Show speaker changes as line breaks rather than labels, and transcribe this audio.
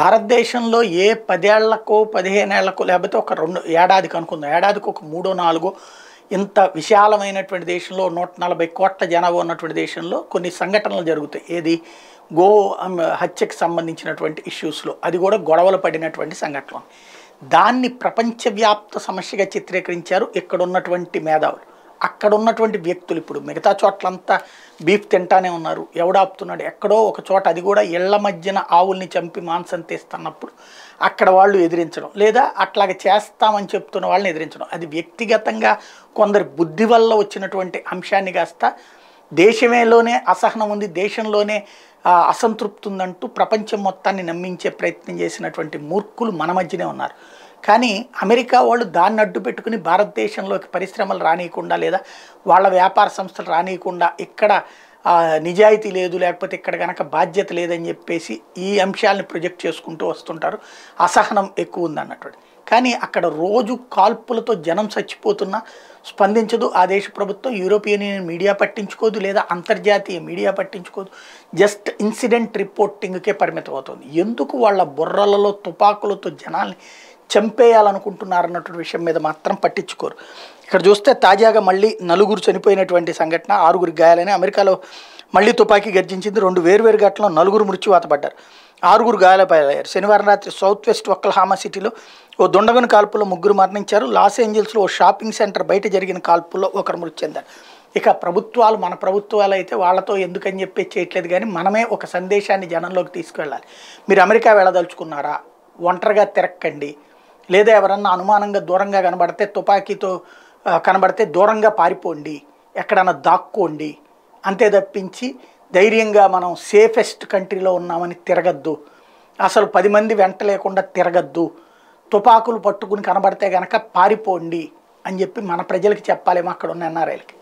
భారతదేశంలో ఏ పదేళ్లకో పదిహేనేళ్లకు లేకపోతే ఒక రెండు ఏడాదికి అనుకుందాం ఏడాదికి ఒక మూడో నాలుగో ఇంత విశాలమైనటువంటి దేశంలో నూట నలభై కోట్ల జనాభా ఉన్నటువంటి దేశంలో కొన్ని సంఘటనలు జరుగుతాయి ఏది గో హత్యకు సంబంధించినటువంటి ఇష్యూస్లో అది కూడా గొడవలు పడినటువంటి సంఘటనలు దాన్ని ప్రపంచవ్యాప్త సమస్యగా చిత్రీకరించారు ఇక్కడ ఉన్నటువంటి మేధావులు అక్కడ ఉన్నటువంటి వ్యక్తులు ఇప్పుడు మిగతా చోట్లంతా బీఫ్ తింటానే ఉన్నారు ఎవడాపుతున్నాడు ఎక్కడో ఒక చోట అది కూడా ఇళ్ల మధ్యన ఆవుల్ని చంపి మాంసం తీస్తున్నప్పుడు అక్కడ వాళ్ళు ఎదిరించడం లేదా అట్లాగ చేస్తామని చెప్తున్న వాళ్ళని ఎదిరించడం అది వ్యక్తిగతంగా కొందరి బుద్ధి వల్ల వచ్చినటువంటి అంశాన్ని కాస్త దేశమేలోనే అసహనం ఉంది దేశంలోనే అసంతృప్తి ఉందంటూ ప్రపంచం మొత్తాన్ని నమ్మించే ప్రయత్నం చేసినటువంటి మూర్ఖులు మన మధ్యనే ఉన్నారు కానీ అమెరికా వాళ్ళు దాన్ని అడ్డు పెట్టుకుని భారతదేశంలోకి పరిశ్రమలు రానియకుండా లేదా వాళ్ళ వ్యాపార సంస్థలు రానియకుండా ఇక్కడ నిజాయితీ లేదు లేకపోతే ఇక్కడ కనుక బాధ్యత లేదని చెప్పేసి ఈ అంశాలను ప్రొజెక్ట్ చేసుకుంటూ వస్తుంటారు అసహనం ఎక్కువ ఉందన్నటువంటి కానీ అక్కడ రోజు కాల్పులతో జనం చచ్చిపోతున్నా స్పందించదు ఆ దేశ ప్రభుత్వం యూరోపియన్ యూనియన్ మీడియా పట్టించుకోదు లేదా అంతర్జాతీయ మీడియా పట్టించుకోదు జస్ట్ ఇన్సిడెంట్ రిపోర్టింగ్కే పరిమితం అవుతుంది ఎందుకు వాళ్ళ బుర్రలలో తుపాకులతో జనాల్ని చంపేయాలనుకుంటున్నారన్నటువంటి విషయం మీద మాత్రం పట్టించుకోరు ఇక్కడ చూస్తే తాజాగా మళ్ళీ నలుగురు చనిపోయినటువంటి సంఘటన ఆరుగురికి గాయాలని అమెరికాలో మళ్ళీ తుపాకీ గర్జించింది రెండు వేర్వేరు ఘటనలో నలుగురు మృత్యువాత పడ్డారు ఆరుగురు గాయాలపాలయ్యారు శనివారం రాత్రి సౌత్ వెస్ట్ ఒక్కల్హామా సిటీలో ఓ దుండగని కాల్పులో ముగ్గురు మరణించారు లాస్ ఏంజల్స్లో ఓ షాపింగ్ సెంటర్ బయట జరిగిన కాల్పుల్లో ఒకరు మృతి చెందారు ఇక ప్రభుత్వాలు మన ప్రభుత్వాలు అయితే వాళ్ళతో ఎందుకని చెప్పి చేయట్లేదు కానీ మనమే ఒక సందేశాన్ని జనంలోకి తీసుకువెళ్ళాలి మీరు అమెరికా వెళ్ళదలుచుకున్నారా ఒంటరిగా తిరక్కండి లేదా ఎవరన్నా అనుమానంగా దూరంగా కనబడితే తుపాకీతో కనబడితే దూరంగా పారిపోండి ఎక్కడన్నా దాక్కోండి అంతే తప్పించి ధైర్యంగా మనం సేఫెస్ట్ కంట్రీలో ఉన్నామని తిరగద్దు అసలు పది మంది వెంట లేకుండా తిరగద్దు తుపాకులు పట్టుకుని కనబడితే గనక పారిపోండి అని చెప్పి మన ప్రజలకి చెప్పాలేమో అక్కడ ఉన్న ఎన్ఆర్ఐలకి